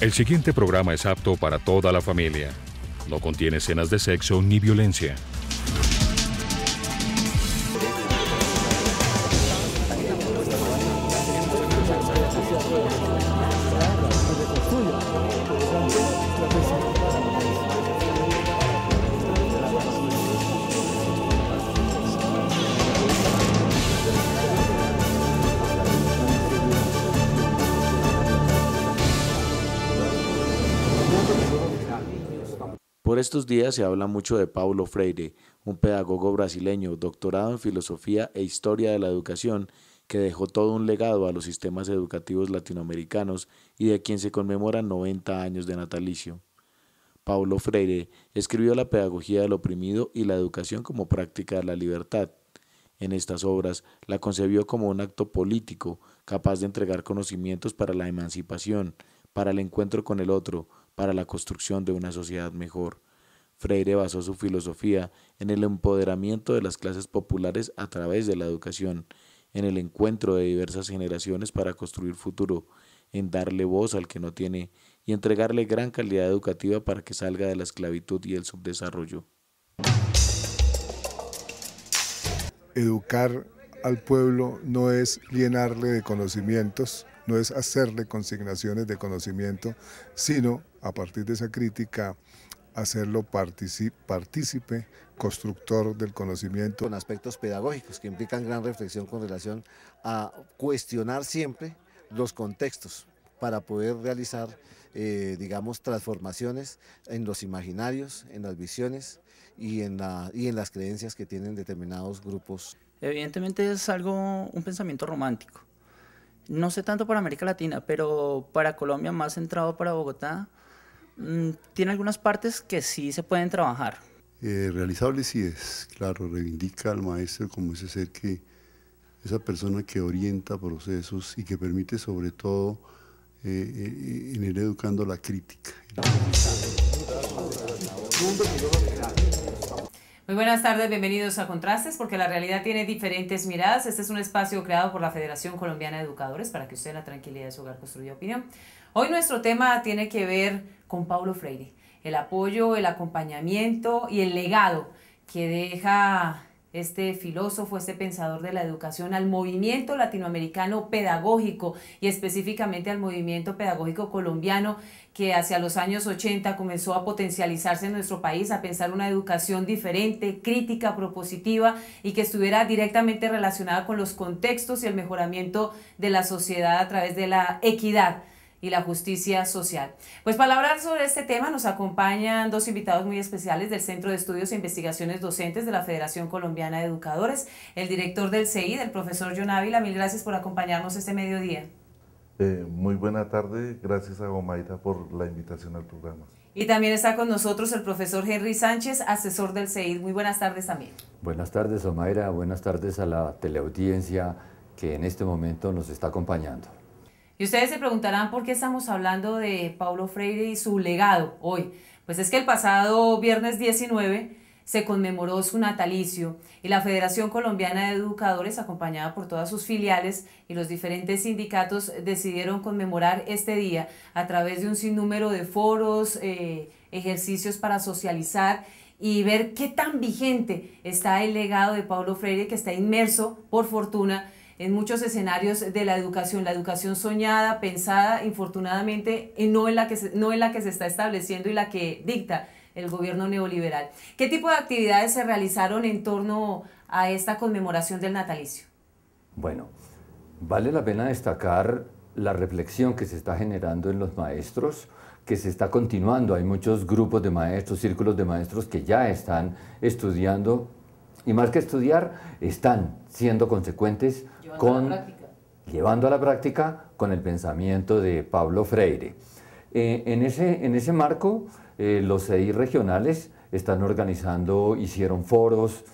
El siguiente programa es apto para toda la familia. No contiene escenas de sexo ni violencia. estos días se habla mucho de Paulo Freire, un pedagogo brasileño, doctorado en filosofía e historia de la educación, que dejó todo un legado a los sistemas educativos latinoamericanos y de quien se conmemoran 90 años de natalicio. Paulo Freire escribió La pedagogía del oprimido y la educación como práctica de la libertad. En estas obras la concebió como un acto político capaz de entregar conocimientos para la emancipación, para el encuentro con el otro, para la construcción de una sociedad mejor. Freire basó su filosofía en el empoderamiento de las clases populares a través de la educación, en el encuentro de diversas generaciones para construir futuro, en darle voz al que no tiene y entregarle gran calidad educativa para que salga de la esclavitud y el subdesarrollo. Educar al pueblo no es llenarle de conocimientos, no es hacerle consignaciones de conocimiento, sino a partir de esa crítica hacerlo partícipe, constructor del conocimiento. Con aspectos pedagógicos que implican gran reflexión con relación a cuestionar siempre los contextos para poder realizar, eh, digamos, transformaciones en los imaginarios, en las visiones y en, la, y en las creencias que tienen determinados grupos. Evidentemente es algo, un pensamiento romántico. No sé tanto para América Latina, pero para Colombia, más centrado para Bogotá, Mm, tiene algunas partes que sí se pueden trabajar. Eh, realizable sí es, claro, reivindica al maestro como ese ser que, esa persona que orienta procesos y que permite sobre todo eh, eh, en ir educando la crítica. Muy buenas tardes, bienvenidos a Contrastes, porque la realidad tiene diferentes miradas. Este es un espacio creado por la Federación Colombiana de Educadores para que usted en la tranquilidad de su hogar construya opinión. Hoy nuestro tema tiene que ver con Paulo Freire, el apoyo, el acompañamiento y el legado que deja este filósofo, este pensador de la educación, al movimiento latinoamericano pedagógico y específicamente al movimiento pedagógico colombiano que hacia los años 80 comenzó a potencializarse en nuestro país, a pensar una educación diferente, crítica, propositiva y que estuviera directamente relacionada con los contextos y el mejoramiento de la sociedad a través de la equidad y la justicia social. Pues para hablar sobre este tema nos acompañan dos invitados muy especiales del Centro de Estudios e Investigaciones Docentes de la Federación Colombiana de Educadores, el director del CEID, el profesor John Ávila. Mil gracias por acompañarnos este mediodía. Eh, muy buena tarde, gracias a Gomaita por la invitación al programa. Y también está con nosotros el profesor Henry Sánchez, asesor del CEID. Muy buenas tardes también. Buenas tardes, Omaira. Buenas tardes a la teleaudiencia que en este momento nos está acompañando. Y ustedes se preguntarán por qué estamos hablando de Paulo Freire y su legado hoy. Pues es que el pasado viernes 19 se conmemoró su natalicio y la Federación Colombiana de Educadores, acompañada por todas sus filiales y los diferentes sindicatos, decidieron conmemorar este día a través de un sinnúmero de foros, eh, ejercicios para socializar y ver qué tan vigente está el legado de Paulo Freire que está inmerso, por fortuna, en muchos escenarios de la educación, la educación soñada, pensada, infortunadamente, eh, no en la que no es la que se está estableciendo y la que dicta el gobierno neoliberal. ¿Qué tipo de actividades se realizaron en torno a esta conmemoración del natalicio? Bueno, vale la pena destacar la reflexión que se está generando en los maestros, que se está continuando. Hay muchos grupos de maestros, círculos de maestros que ya están estudiando y más que estudiar, están siendo consecuentes llevando con, a la práctica. Llevando a la práctica con el pensamiento de Pablo Freire. Eh, en, ese, marco, eh, los seis regionales están organizando, hicieron foros,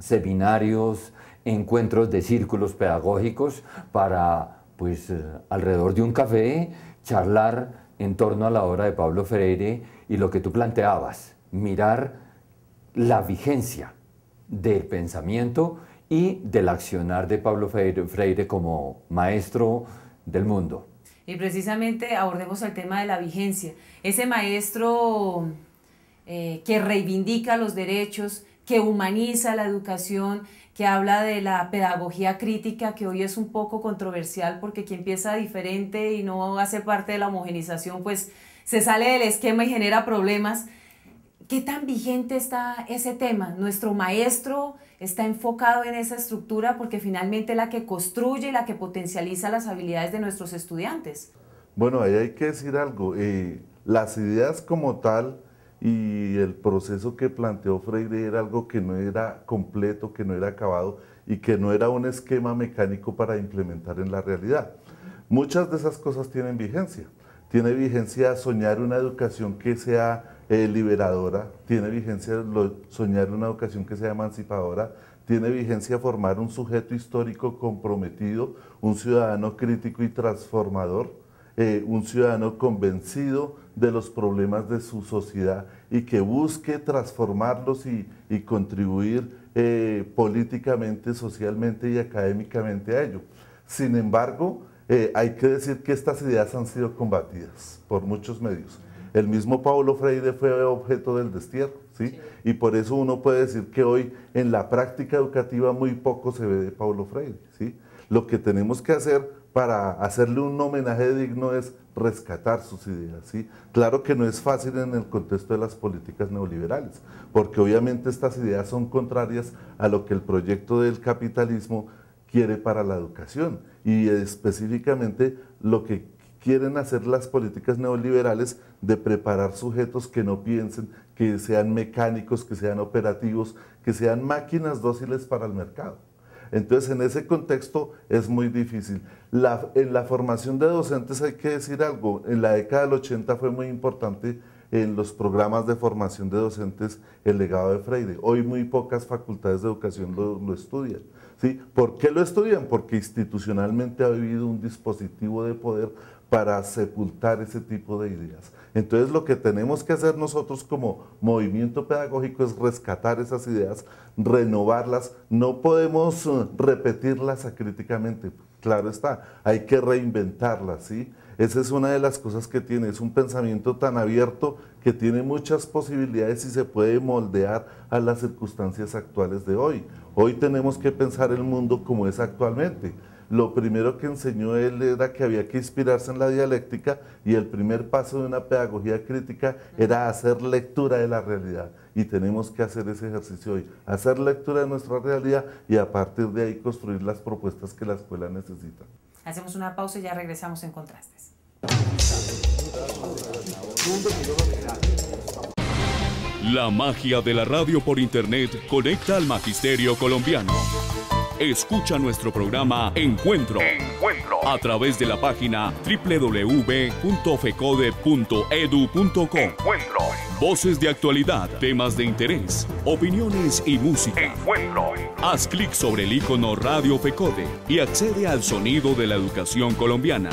seminarios, encuentros de círculos pedagógicos para, pues, eh, alrededor de un café, charlar en torno a la obra de Pablo Freire y lo que tú planteabas, mirar la vigencia del pensamiento y del accionar de Pablo Freire como maestro del mundo. Y precisamente abordemos el tema de la vigencia. Ese maestro eh, que reivindica los derechos, que humaniza la educación, que habla de la pedagogía crítica, que hoy es un poco controversial porque quien piensa diferente y no hace parte de la homogenización, pues se sale del esquema y genera problemas. ¿Qué tan vigente está ese tema? Nuestro maestro está enfocado en esa estructura porque finalmente es la que construye y la que potencializa las habilidades de nuestros estudiantes. Bueno, ahí hay que decir algo. Eh, las ideas como tal y el proceso que planteó Freire era algo que no era completo, que no era acabado y que no era un esquema mecánico para implementar en la realidad. Muchas de esas cosas tienen vigencia tiene vigencia soñar una educación que sea eh, liberadora, tiene vigencia soñar una educación que sea emancipadora, tiene vigencia formar un sujeto histórico comprometido, un ciudadano crítico y transformador, eh, un ciudadano convencido de los problemas de su sociedad y que busque transformarlos y, contribuir eh, políticamente, socialmente y académicamente a ello. Sin embargo, eh, hay que decir que estas ideas han sido combatidas por muchos medios. El mismo Paulo Freire fue objeto del destierro, ¿sí? Y por eso uno puede decir que hoy en la práctica educativa muy poco se ve de Paulo Freire, ¿sí? Lo que tenemos que hacer para hacerle un homenaje digno es rescatar sus ideas, ¿sí? Claro que no es fácil en el contexto de las políticas neoliberales, porque obviamente estas ideas son contrarias a lo que el proyecto del capitalismo quiere para la educación y específicamente lo que quieren hacer las políticas neoliberales de preparar sujetos que no piensen, que sean mecánicos, que sean operativos, que sean máquinas dóciles para el mercado. Entonces, en ese contexto es muy difícil. en la formación de docentes hay que decir algo. En la década del 80 fue muy importante en los programas de formación de docentes el legado de Freire. Hoy muy pocas facultades de educación lo estudian. ¿sí? ¿Por qué lo estudian? Porque institucionalmente ha habido un dispositivo de poder para sepultar ese tipo de ideas. Entonces lo que tenemos que hacer nosotros como movimiento pedagógico es rescatar esas ideas, renovarlas, no podemos eh, repetirlas acríticamente, claro está, hay que reinventarlas, ¿sí? Esa es una de las cosas que tiene, es un pensamiento tan abierto que tiene muchas posibilidades y se puede moldear a las circunstancias actuales de hoy. Hoy tenemos que pensar el mundo como es actualmente. Lo primero que enseñó él era que había que inspirarse en la dialéctica y el primer paso de una pedagogía crítica era hacer lectura de la realidad. Y tenemos que hacer ese ejercicio hoy, hacer lectura de nuestra realidad y a partir de ahí construir las propuestas que la escuela necesita. Hacemos una pausa y ya regresamos en contrastes. La magia de la radio por internet conecta al magisterio colombiano. Escucha nuestro programa Encuentro, a través de la página www.fecode.edu.co. Voces de actualidad, temas de interés, opiniones y música. Haz clic sobre el icono Radio Fecode y accede al sonido de la educación colombiana.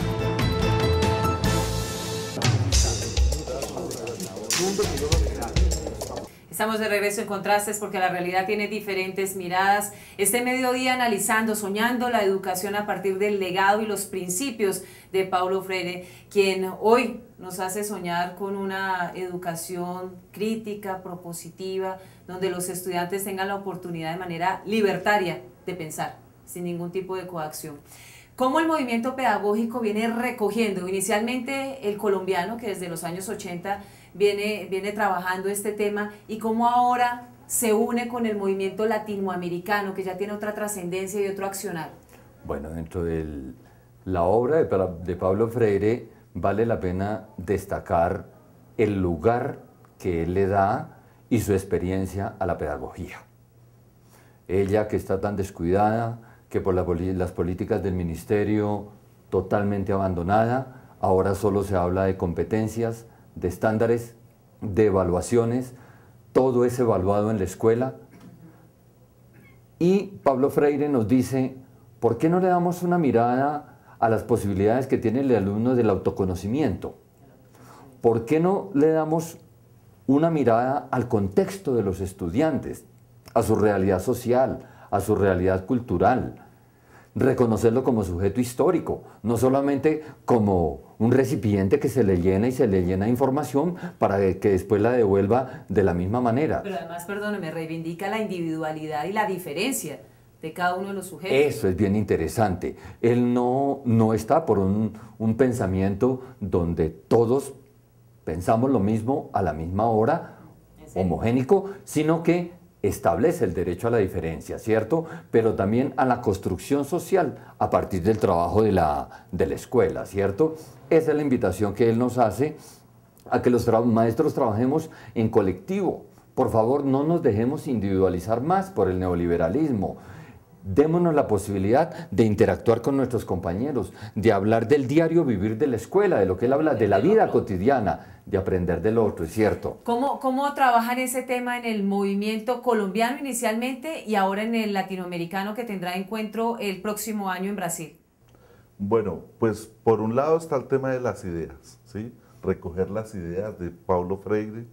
de regreso en Contrastes porque la realidad tiene diferentes miradas. Este mediodía analizando, soñando la educación a partir del legado y los principios de Paulo Freire, quien hoy nos hace soñar con una educación crítica, propositiva, donde los estudiantes tengan la oportunidad de manera libertaria de pensar, sin ningún tipo de coacción cómo el movimiento pedagógico viene recogiendo inicialmente el colombiano, que desde los años 80 viene, viene trabajando este tema y cómo ahora se une con el movimiento latinoamericano, que ya tiene otra trascendencia y otro accionar? Bueno, dentro de la obra de, Pablo Freire vale la pena destacar el lugar que él le da y su experiencia a la pedagogía. Ella que está tan descuidada, que por las políticas del ministerio totalmente abandonada, ahora solo se habla de competencias, de estándares, de evaluaciones, todo es evaluado en la escuela. Y Pablo Freire nos dice, ¿por qué no le damos una mirada a las posibilidades que tiene el alumno del autoconocimiento? ¿Por qué no le damos una mirada al contexto de los estudiantes, a su realidad social, a su realidad cultural, reconocerlo como sujeto histórico, no solamente como un recipiente que se le llena y se le llena información para que después la devuelva de la misma manera. Pero además, perdóneme, reivindica la individualidad y la diferencia de cada uno de los sujetos. Eso es bien interesante. Él no, no está por un, un pensamiento donde todos pensamos lo mismo a la misma hora, homogénico, sino que establece el derecho a la diferencia, ¿cierto? Pero también a la construcción social a partir del trabajo de la, escuela, ¿cierto? Esa es la invitación que él nos hace a que los maestros trabajemos en colectivo. Por favor, no nos dejemos individualizar más por el neoliberalismo. Démonos la posibilidad de interactuar con nuestros compañeros, de hablar del diario vivir de la escuela, de lo que él habla, de la vida cotidiana de aprender del otro, es cierto. ¿Cómo, ¿Cómo trabajan ese tema en el movimiento colombiano inicialmente y ahora en el latinoamericano que tendrá encuentro el próximo año en Brasil? Bueno, pues por un lado está el tema de las ideas, ¿sí? recoger las ideas de Paulo Freire,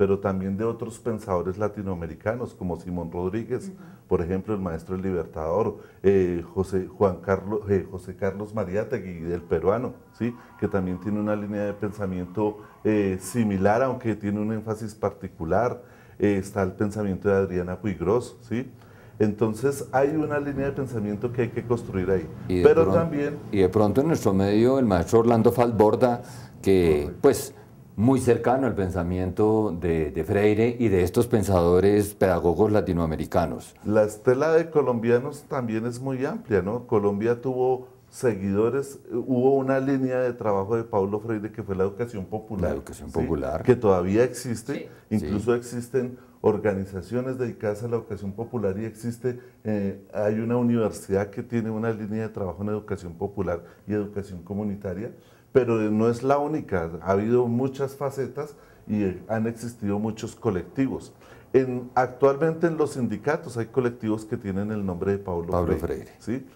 pero también de otros pensadores latinoamericanos como Simón Rodríguez, por ejemplo, el maestro el Libertador, eh, José, Juan Carlos, eh, José Carlos Mariátegui, del peruano, ¿sí? que también tiene una línea de pensamiento eh, similar, aunque tiene un énfasis particular. Eh, está el pensamiento de Adriana Puigros, ¿sí? Entonces hay una línea de pensamiento que hay que construir ahí. Pero también... Y de pronto en nuestro medio el maestro Orlando Falborda, que pues muy cercano el pensamiento de, Freire y de estos pensadores pedagogos latinoamericanos. La estela de colombianos también es muy amplia, ¿no? Colombia tuvo seguidores, hubo una línea de trabajo de Paulo Freire que fue la educación popular. La educación popular. Que todavía existe, incluso existen organizaciones dedicadas a la educación popular y existe, eh, hay una universidad que tiene una línea de trabajo en educación popular y educación comunitaria pero no es la única, ha habido muchas facetas y han existido muchos colectivos. En, actualmente en los sindicatos hay colectivos que tienen el nombre de Pablo, Freire. ¿sí?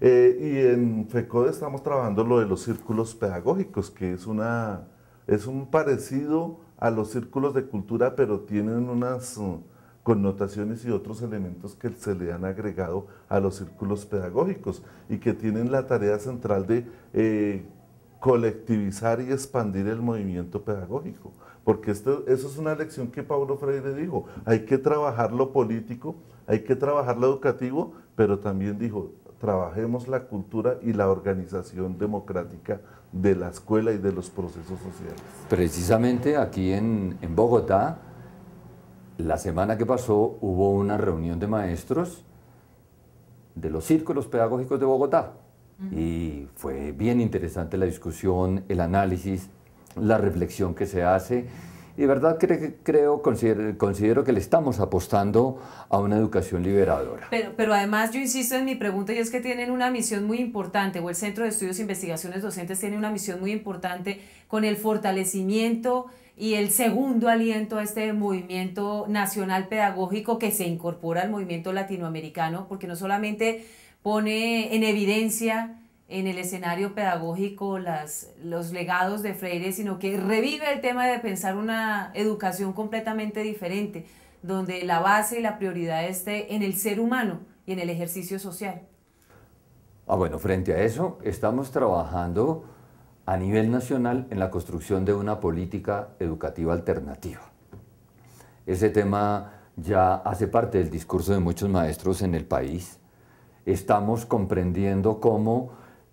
Eh, y en FECODE estamos trabajando lo de los círculos pedagógicos, que es, una, es un parecido a los círculos de cultura, pero tienen unas uh, connotaciones y otros elementos que se le han agregado a los círculos pedagógicos y que tienen la tarea central de eh, colectivizar y expandir el movimiento pedagógico. Porque esto, eso es una lección que Pablo Freire dijo, hay que trabajar lo político, hay que trabajar lo educativo, pero también dijo, trabajemos la cultura y la organización democrática de la escuela y de los procesos sociales. Precisamente aquí en Bogotá, la semana que pasó hubo una reunión de maestros de los círculos pedagógicos de Bogotá. Y fue bien interesante la discusión, el análisis, la reflexión que se hace. Y de verdad creo, considero, que le estamos apostando a una educación liberadora. Pero, pero además yo insisto en mi pregunta y es que tienen una misión muy importante, o el Centro de Estudios e Investigaciones Docentes tiene una misión muy importante con el fortalecimiento y el segundo aliento a este movimiento nacional pedagógico que se incorpora al movimiento latinoamericano, porque no solamente pone en evidencia en el escenario pedagógico los legados de Freire, sino que revive el tema de pensar una educación completamente diferente, donde la base y la prioridad esté en el ser humano y en el ejercicio social. Ah, bueno, frente a eso, estamos trabajando a nivel nacional en la construcción de una política educativa alternativa. Ese tema ya hace parte del discurso de muchos maestros en el país estamos comprendiendo cómo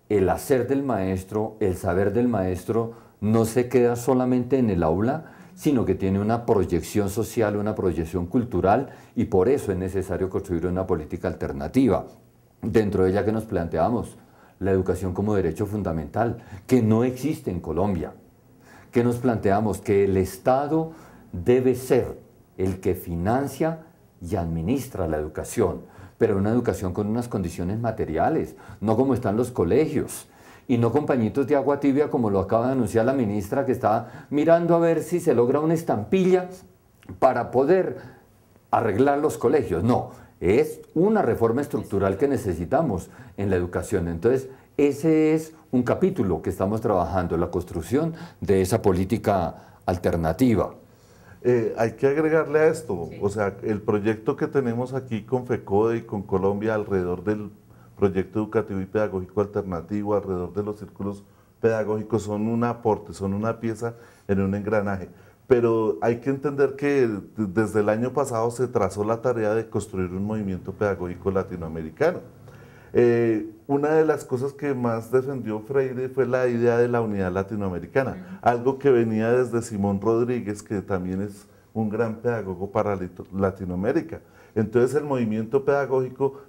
el hacer del maestro, el saber del maestro, no se queda solamente en el aula, sino que tiene una proyección social, una proyección cultural, y por eso es necesario construir una política alternativa. Dentro de ella que nos planteamos la educación como derecho fundamental, que no existe en Colombia, que nos planteamos que el Estado debe ser el que financia y administra la educación, pero una educación con unas condiciones materiales, no como están los colegios y no con pañitos de agua tibia como lo acaba de anunciar la ministra que está mirando a ver si se logra una estampilla para poder arreglar los colegios. No, es una reforma estructural que necesitamos en la educación. Entonces, ese es un capítulo que estamos trabajando, la construcción de esa política alternativa. Eh, hay que agregarle a esto, o sea, el proyecto que tenemos aquí con FECODE y con Colombia alrededor del proyecto educativo y pedagógico alternativo, alrededor de los círculos pedagógicos, son un aporte, son una pieza en un engranaje. Pero hay que entender que desde el año pasado se trazó la tarea de construir un movimiento pedagógico latinoamericano eh, una de las cosas que más defendió Freire fue la idea de la unidad latinoamericana, algo que venía desde Simón Rodríguez, que también es un gran pedagogo para Latinoamérica. Entonces el movimiento pedagógico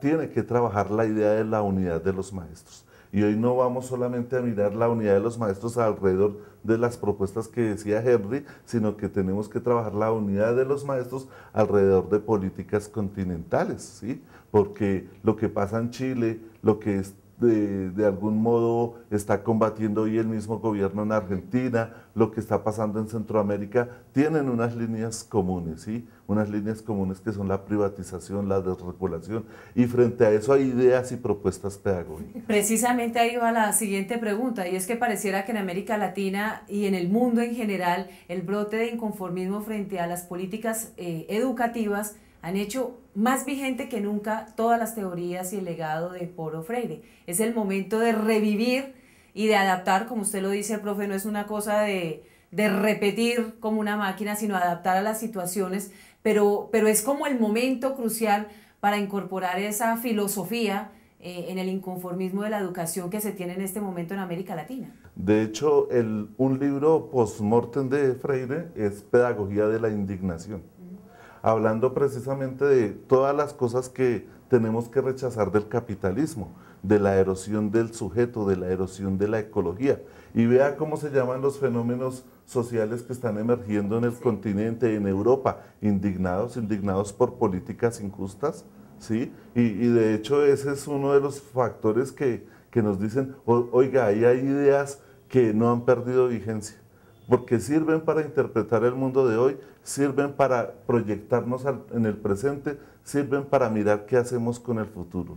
tiene que trabajar la idea de la unidad de los maestros. Y hoy no vamos solamente a mirar la unidad de los maestros alrededor de las propuestas que decía Henry, sino que tenemos que trabajar la unidad de los maestros alrededor de políticas continentales, ¿sí? porque lo que pasa en Chile, lo que de, algún modo está combatiendo hoy el mismo gobierno en Argentina, lo que está pasando en Centroamérica, tienen unas líneas comunes, ¿sí? unas líneas comunes que son la privatización, la desregulación, y frente a eso hay ideas y propuestas pedagógicas. Precisamente ahí va la siguiente pregunta, y es que pareciera que en América Latina y en el mundo en general el brote de inconformismo frente a las políticas eh, educativas han hecho más vigente que nunca todas las teorías y el legado de Poro Freire. Es el momento de revivir y de adaptar, como usted lo dice, profe, no es una cosa de, repetir como una máquina, sino adaptar a las situaciones, pero, es como el momento crucial para incorporar esa filosofía eh, en el inconformismo de la educación que se tiene en este momento en América Latina. De hecho, un libro postmortem de Freire es Pedagogía de la Indignación hablando precisamente de todas las cosas que tenemos que rechazar del capitalismo, de la erosión del sujeto, de la erosión de la ecología. Y vea cómo se llaman los fenómenos sociales que están emergiendo en el continente, en Europa, indignados, indignados por políticas injustas, ¿sí? Y, de hecho ese es uno de los factores que, que nos dicen, oiga, ahí hay ideas que no han perdido vigencia porque sirven para interpretar el mundo de hoy, sirven para proyectarnos en el presente, sirven para mirar qué hacemos con el futuro.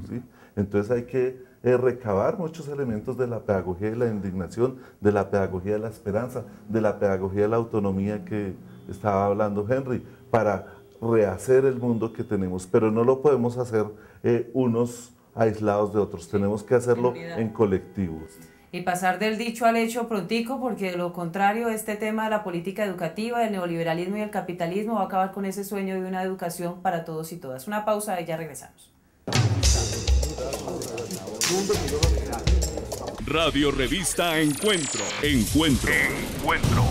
Entonces hay que eh, recabar muchos elementos de la pedagogía de la indignación, de la pedagogía de la esperanza, de la pedagogía de la autonomía que estaba hablando Henry, para rehacer el mundo que tenemos, pero no lo podemos hacer eh, unos aislados de otros, tenemos que hacerlo en colectivos y pasar del dicho al hecho prontico, porque de lo contrario, este tema de la política educativa, del neoliberalismo y el capitalismo va a acabar con ese sueño de una educación para todos y todas. Una pausa y ya regresamos. Radio Revista Encuentro. Encuentro. Encuentro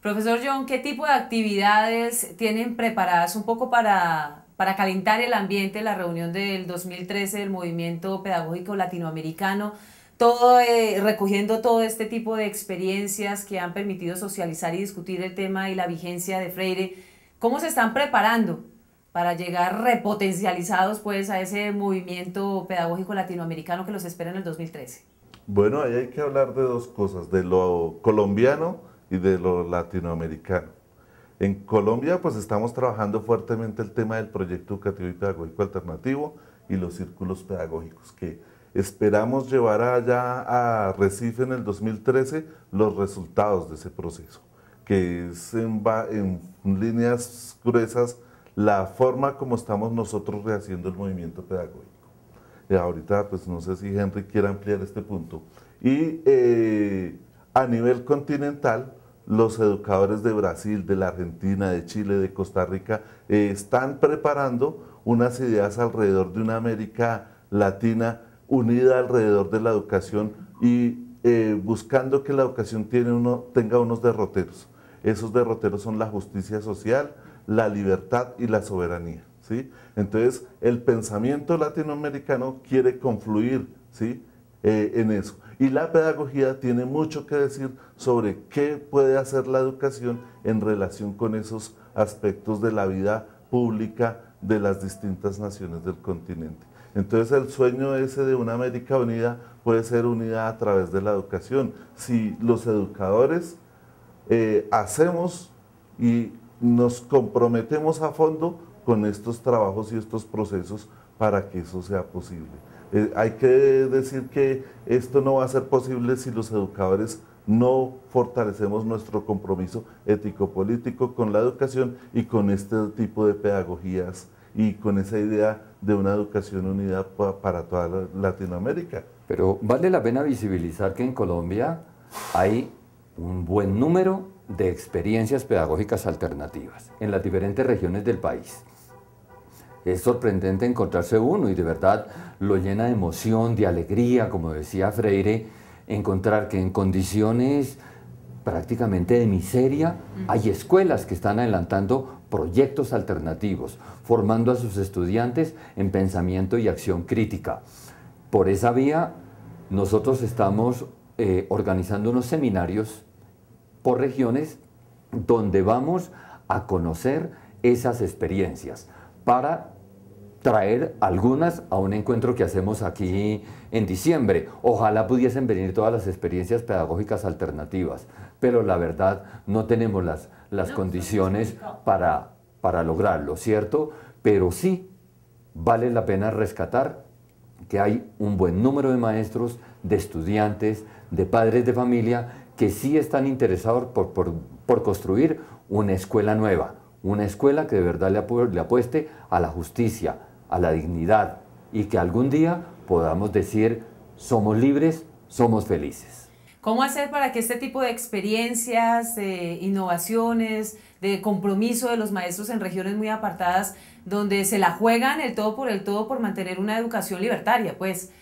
Profesor John, ¿qué tipo de actividades tienen preparadas un poco para, para calentar el ambiente la reunión del 2013 del Movimiento Pedagógico Latinoamericano? Todo, eh, recogiendo todo este tipo de experiencias que han permitido socializar y discutir el tema y la vigencia de Freire, ¿cómo se están preparando para llegar repotencializados pues a ese movimiento pedagógico latinoamericano que los espera en el 2013? Bueno, ahí hay que hablar de dos cosas, de lo colombiano y de lo latinoamericano. En Colombia, pues estamos trabajando fuertemente el tema del proyecto educativo y pedagógico alternativo y los círculos pedagógicos, que esperamos llevar allá a Recife en el 2013 los resultados de ese proceso, que es en, líneas gruesas la forma como estamos nosotros rehaciendo el movimiento pedagógico. Y eh, ahorita, pues no sé si Henry quiere ampliar este punto. Y eh, a nivel continental, los educadores de Brasil, de la Argentina, de Chile, de Costa Rica, eh, están preparando unas ideas alrededor de una América Latina unida alrededor de la educación y eh, buscando que la educación tiene uno, tenga unos derroteros. Esos derroteros son la justicia social, la libertad y la soberanía. ¿sí? Entonces, el pensamiento latinoamericano quiere confluir ¿sí? Eh, en eso. Y la pedagogía tiene mucho que decir sobre qué puede hacer la educación en relación con esos aspectos de la vida pública de las distintas naciones del continente. Entonces el sueño ese de una América unida puede ser unida a través de la educación. Si los educadores eh, hacemos y nos comprometemos a fondo con estos trabajos y estos procesos para que eso sea posible. Eh, hay que decir que esto no va a ser posible si los educadores no fortalecemos nuestro compromiso ético-político con la educación y con este tipo de pedagogías y con esa idea de una educación unida para toda Latinoamérica. Pero vale la pena visibilizar que en Colombia hay un buen número de experiencias pedagógicas alternativas en las diferentes regiones del país es sorprendente encontrarse uno y de verdad lo llena de emoción, de alegría, como decía Freire, encontrar que en condiciones prácticamente de miseria hay escuelas que están adelantando proyectos alternativos, formando a sus estudiantes en pensamiento y acción crítica. Por esa vía, nosotros estamos eh, organizando unos seminarios por regiones donde vamos a conocer esas experiencias para traer algunas a un encuentro que hacemos aquí en diciembre. Ojalá pudiesen venir todas las experiencias pedagógicas alternativas, pero la verdad no tenemos las, condiciones para, lograrlo, ¿cierto? Pero sí vale la pena rescatar que hay un buen número de maestros, de estudiantes, de padres de familia que sí están interesados por construir una escuela nueva una escuela que de verdad le, apueste a la justicia, a la dignidad y que algún día podamos decir somos libres, somos felices. ¿Cómo hacer para que este tipo de experiencias, de innovaciones, de compromiso de los maestros en regiones muy apartadas, donde se la juegan el todo por el todo por mantener una educación libertaria, pues,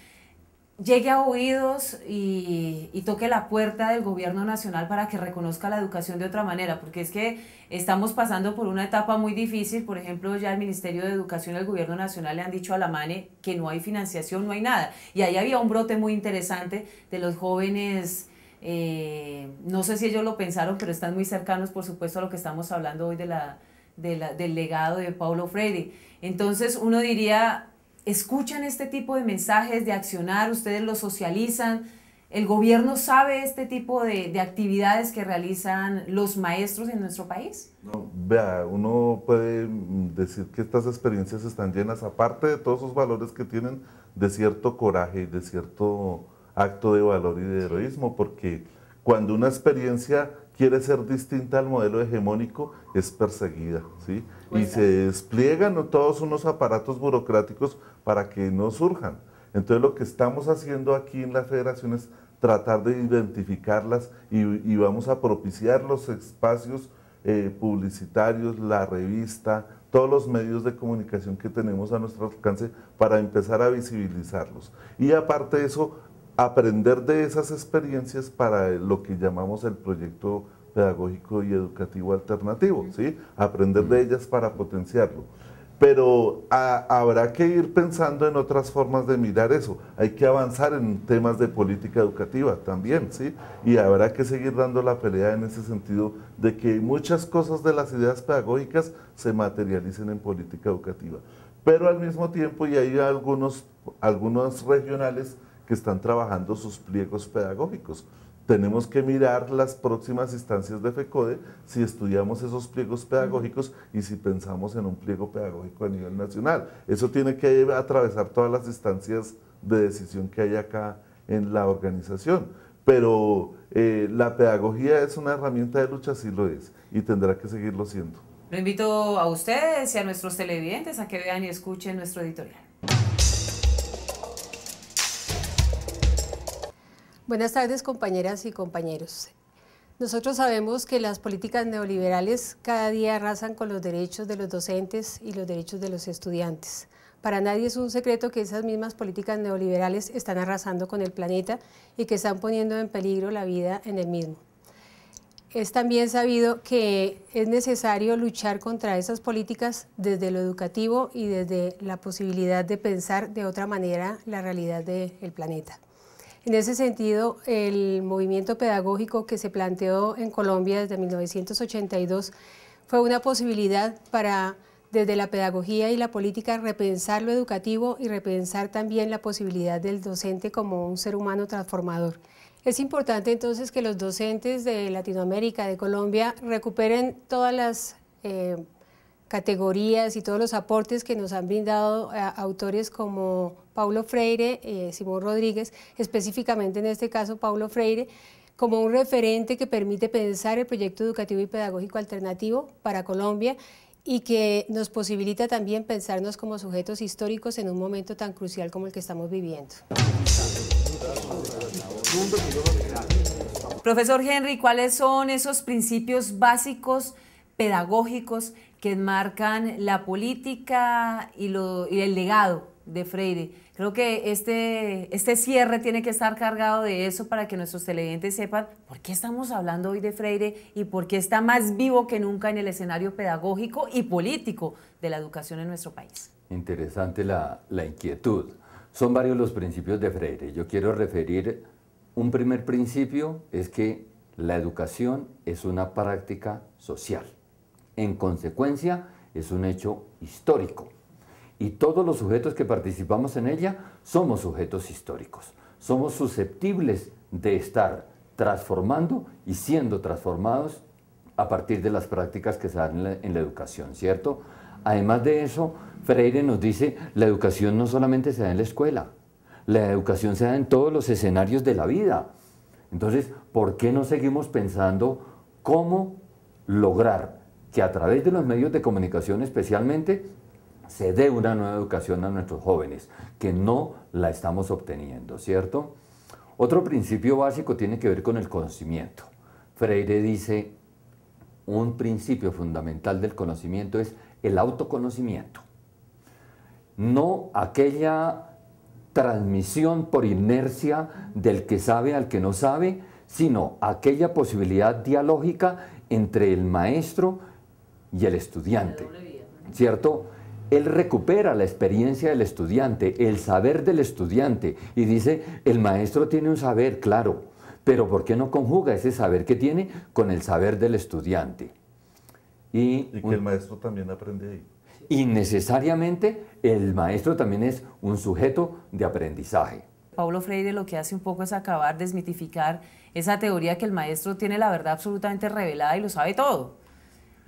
llegue a oídos y, toque la puerta del gobierno nacional para que reconozca la educación de otra manera, porque es que estamos pasando por una etapa muy difícil, por ejemplo, ya el Ministerio de Educación y el gobierno nacional le han dicho a la MANE que no hay financiación, no hay nada, y ahí había un brote muy interesante de los jóvenes. Eh, no sé si ellos lo pensaron, pero están muy cercanos, por supuesto, a lo que estamos hablando hoy de la, de la del legado de Paulo Freire. Entonces, uno diría, escuchan este tipo de mensajes de accionar, ustedes los socializan, el gobierno sabe este tipo de, actividades que realizan los maestros en nuestro país. No, vea, uno puede mm, decir que estas experiencias están llenas, aparte de todos esos valores que tienen, de cierto coraje y de cierto acto de valor y de heroísmo, porque cuando una experiencia quiere ser distinta al modelo hegemónico, es perseguida, ¿sí? Y se despliegan todos unos aparatos burocráticos para que no surjan. Entonces lo que estamos haciendo aquí en la federación es tratar de identificarlas y, vamos a propiciar los espacios eh, publicitarios, la revista, todos los medios de comunicación que tenemos a nuestro alcance para empezar a visibilizarlos. Y aparte de eso, aprender de esas experiencias para lo que llamamos el proyecto pedagógico y educativo alternativo, Aprender de ellas para potenciarlo pero ah, habrá que ir pensando en otras formas de mirar eso. Hay que avanzar en temas de política educativa también, ¿sí? Y habrá que seguir dando la pelea en ese sentido de que muchas cosas de las ideas pedagógicas se materialicen en política educativa. Pero al mismo tiempo, y hay algunos regionales que están trabajando sus pliegos pedagógicos tenemos que mirar las próximas instancias de FECODE si estudiamos esos pliegos pedagógicos y si pensamos en un pliego pedagógico a nivel nacional. Eso tiene que atravesar todas las instancias de decisión que hay acá en la organización. Pero eh, la pedagogía es una herramienta de lucha, sí lo es, y tendrá que seguirlo siendo. Lo invito a ustedes y a nuestros televidentes a que vean y escuchen nuestro editorial. Buenas tardes, compañeras y compañeros. Nosotros sabemos que las políticas neoliberales cada día arrasan con los derechos de los docentes y los derechos de los estudiantes. Para nadie es un secreto que esas mismas políticas neoliberales están arrasando con el planeta y que están poniendo en peligro la vida en el mismo. Es también sabido que es necesario luchar contra esas políticas desde lo educativo y desde la posibilidad de pensar de otra manera la realidad del planeta. En ese sentido, el movimiento pedagógico que se planteó en Colombia desde 1982 fue una posibilidad para desde la pedagogía y la política repensar lo educativo y repensar también la posibilidad del docente como un ser humano transformador. Es importante entonces que los docentes de Latinoamérica, de Colombia, recuperen todas las eh, categorías y todos los aportes que nos han brindado eh, autores como Paulo Freire, eh, Simón Rodríguez, específicamente en este caso Paulo Freire, como un referente que permite pensar el proyecto educativo y pedagógico alternativo para Colombia y que nos posibilita también pensarnos como sujetos históricos en un momento tan crucial como el que estamos viviendo. Profesor Henry, ¿cuáles son esos principios básicos pedagógicos que marcan la política y el legado de Freire? Creo que este, este, cierre tiene que estar cargado de eso para que nuestros televidentes sepan por qué estamos hablando hoy de Freire y por qué está más vivo que nunca en el escenario pedagógico y político de la educación en nuestro país. Interesante la inquietud. Son varios los principios de Freire. Yo quiero referir un primer principio, es que la educación es una práctica social. En consecuencia, es un hecho histórico y todos los sujetos que participamos en ella somos sujetos históricos, somos susceptibles de estar transformando y siendo transformados a partir de las prácticas que se dan en la, educación, ¿cierto? Además de eso, Freire nos dice, la educación no solamente se da en la escuela, la educación se da en todos los escenarios de la vida. Entonces, ¿por qué no seguimos pensando cómo lograr que a través de los medios de comunicación especialmente se dé una nueva educación a nuestros jóvenes, que no la estamos obteniendo, ¿cierto? Otro principio básico tiene que ver con el conocimiento. Freire dice, un principio fundamental del conocimiento es el autoconocimiento. No aquella transmisión por inercia del que sabe al que no sabe, sino aquella posibilidad dialógica entre el maestro y el estudiante, ¿cierto? él recupera la experiencia del estudiante, el saber del estudiante, y dice, el maestro tiene un saber, claro, pero ¿por qué no conjuga ese saber que tiene con el saber del estudiante? Y, que el maestro también aprende ahí. Y necesariamente el maestro también es un sujeto de aprendizaje. Pablo Freire lo que hace un poco es acabar, de desmitificar esa teoría que el maestro tiene la verdad absolutamente revelada y lo sabe todo.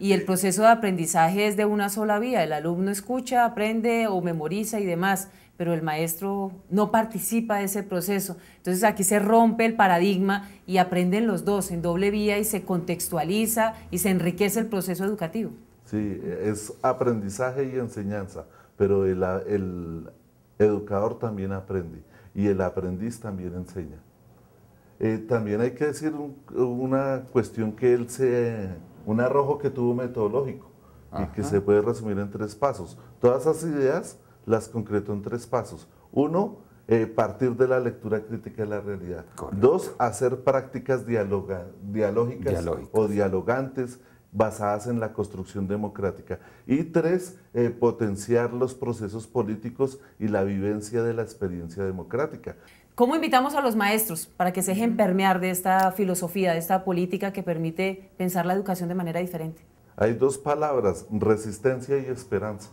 Y el proceso de aprendizaje es de una sola vía. El alumno escucha, aprende o memoriza y demás, pero el maestro no participa de ese proceso. Entonces aquí se rompe el paradigma y aprenden los dos en doble vía y se contextualiza y se enriquece el proceso educativo. Sí, es aprendizaje y enseñanza, pero el, educador también aprende y el aprendiz también enseña. Eh, también hay que decir una cuestión que él se un arrojo que tuvo metodológico y que se puede resumir en tres pasos. Todas esas ideas las concretó en tres pasos. Uno, eh, partir de la lectura crítica de la realidad. Dos, hacer prácticas dialógicas, o dialogantes basadas en la construcción democrática. Y tres, eh, potenciar los procesos políticos y la vivencia de la experiencia democrática. ¿Cómo invitamos a los maestros para que se dejen permear de esta filosofía, de esta política que permite pensar la educación de manera diferente? Hay dos palabras, resistencia y esperanza.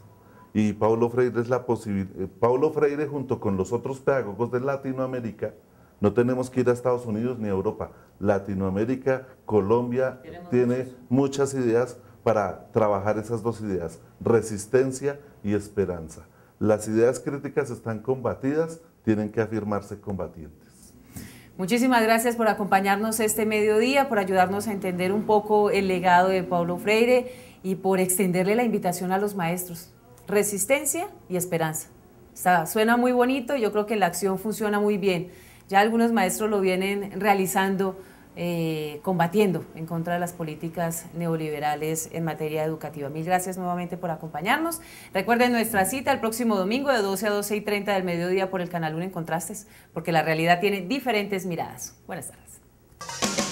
Y Paulo Freire es la posibilidad. Eh, Paulo Freire junto con los otros pedagogos de Latinoamérica, no tenemos que ir a Estados Unidos ni a Europa. Latinoamérica, Colombia tiene muchas ideas para trabajar esas dos ideas, resistencia y esperanza. Las ideas críticas están combatidas tienen que afirmarse combatientes. Muchísimas gracias por acompañarnos este mediodía, por ayudarnos a entender un poco el legado de Pablo Freire y por extenderle la invitación a los maestros. Resistencia y esperanza. Está, suena muy bonito, yo creo que la acción funciona muy bien. Ya algunos maestros lo vienen realizando eh, combatiendo en contra de las políticas neoliberales en materia educativa. Mil gracias nuevamente por acompañarnos. Recuerden nuestra cita el próximo domingo de 12 a 12 y 30 del mediodía por el Canal 1 en Contrastes, porque la realidad tiene diferentes miradas. Buenas tardes.